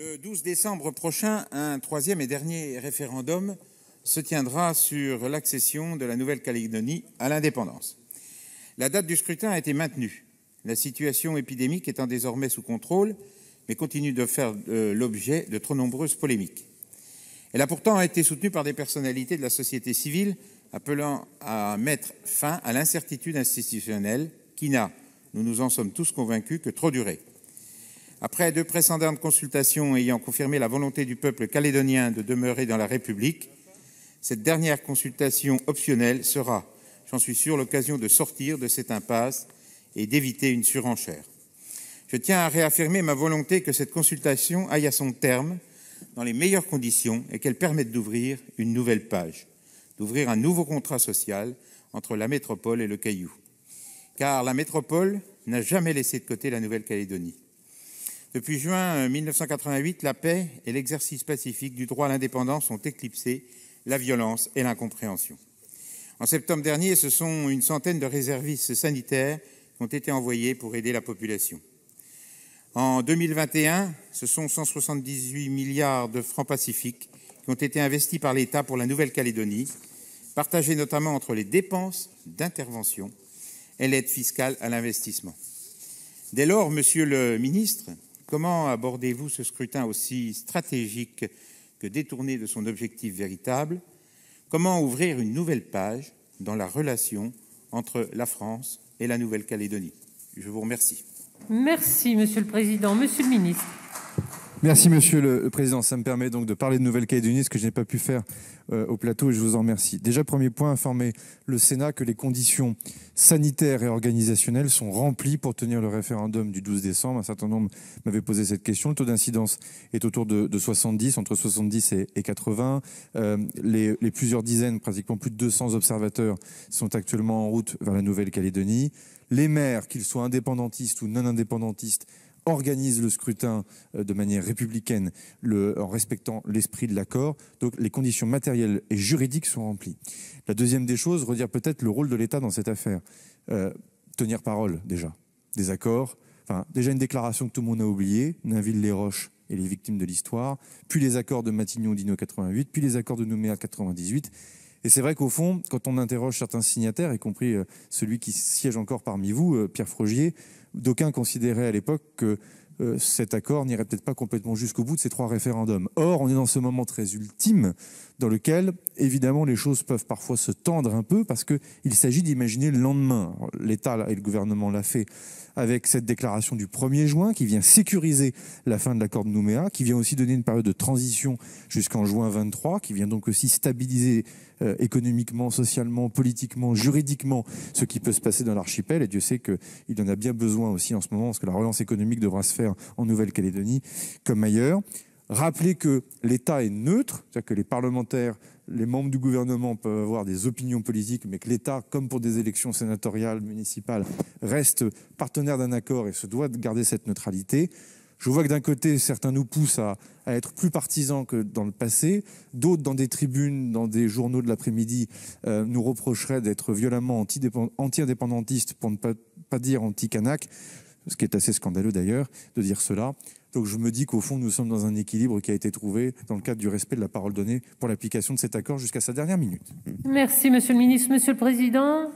Le 12 décembre prochain, un troisième et dernier référendum se tiendra sur l'accession de la Nouvelle-Calédonie à l'indépendance. La date du scrutin a été maintenue, la situation épidémique étant désormais sous contrôle, mais continue de faire euh, l'objet de trop nombreuses polémiques. Elle a pourtant été soutenue par des personnalités de la société civile appelant à mettre fin à l'incertitude institutionnelle qui n'a, nous nous en sommes tous convaincus, que trop duré. Après deux précédentes consultations ayant confirmé la volonté du peuple calédonien de demeurer dans la République, cette dernière consultation optionnelle sera, j'en suis sûr, l'occasion de sortir de cette impasse et d'éviter une surenchère. Je tiens à réaffirmer ma volonté que cette consultation aille à son terme dans les meilleures conditions et qu'elle permette d'ouvrir une nouvelle page, d'ouvrir un nouveau contrat social entre la métropole et le Caillou. Car la métropole n'a jamais laissé de côté la Nouvelle-Calédonie. Depuis juin 1988, euh, la paix et l'exercice pacifique du droit à l'indépendance ont éclipsé la violence et l'incompréhension. En septembre dernier, ce sont une centaine de réservistes sanitaires qui ont été envoyés pour aider la population. En 2021, ce sont 178 milliards de francs pacifiques qui ont été investis par l'État pour la Nouvelle-Calédonie, partagés notamment entre les dépenses d'intervention et l'aide fiscale à l'investissement. Dès lors, Monsieur le ministre, Comment abordez-vous ce scrutin aussi stratégique que détourné de son objectif véritable Comment ouvrir une nouvelle page dans la relation entre la France et la Nouvelle-Calédonie Je vous remercie. Merci, Monsieur le Président. Monsieur le Ministre. Merci Monsieur le Président. Ça me permet donc de parler de Nouvelle-Calédonie, ce que je n'ai pas pu faire euh, au plateau et je vous en remercie. Déjà, premier point, informer le Sénat que les conditions sanitaires et organisationnelles sont remplies pour tenir le référendum du 12 décembre. Un certain nombre m'avait posé cette question. Le taux d'incidence est autour de, 70, entre 70 et, et 80. Euh, les, les plusieurs dizaines, pratiquement plus de 200 observateurs sont actuellement en route vers la Nouvelle-Calédonie. Les maires, qu'ils soient indépendantistes ou non indépendantistes, organise le scrutin euh, de manière républicaine en respectant l'esprit de l'accord. Donc les conditions matérielles et juridiques sont remplies. La deuxième des choses, redire peut-être le rôle de l'État dans cette affaire. Euh, tenir parole déjà, des accords, enfin déjà une déclaration que tout le monde a oubliée, Nainville-les-Roches et les victimes de l'histoire, puis les accords de Matignon-Dino 88, puis les accords de Nouméa 98. Et c'est vrai qu'au fond, quand on interroge certains signataires, y compris euh, celui qui siège encore parmi vous, Pierre Frogier, d'aucuns considéraient à l'époque que euh, cet accord n'irait peut-être pas complètement jusqu'au bout de ces trois référendums. Or, on est dans ce moment très ultime dans lequel, évidemment, les choses peuvent parfois se tendre un peu parce qu'il s'agit d'imaginer le lendemain. L'État et le gouvernement l'a fait avec cette déclaration du 1er juin qui vient sécuriser la fin de l'accord de Nouméa, qui vient aussi donner une période de transition jusqu'en juin 23, qui vient donc aussi stabiliser euh, économiquement, socialement, politiquement, juridiquement ce qui peut se passer dans l'archipel. Et Dieu sait qu'il en a bien besoin aussi en ce moment parce que la relance économique devra se faire en Nouvelle-Calédonie comme ailleurs. Rappeler que l'État est neutre, c'est-à-dire que les parlementaires, les membres du gouvernement peuvent avoir des opinions politiques, mais que l'État, comme pour des élections sénatoriales, municipales, reste partenaire d'un accord et se doit de garder cette neutralité. Je vois que d'un côté, certains nous poussent à, être plus partisans que dans le passé, d'autres, dans des tribunes, dans des journaux de l'après-midi, euh, nous reprocheraient d'être violemment anti-indépendantistes, pour ne pas, pas dire anti-canac ce qui est assez scandaleux d'ailleurs de dire cela. Donc je me dis qu'au fond, nous sommes dans un équilibre qui a été trouvé dans le cadre du respect de la parole donnée pour l'application de cet accord jusqu'à sa dernière minute. Merci, Monsieur le Ministre. Monsieur le Président,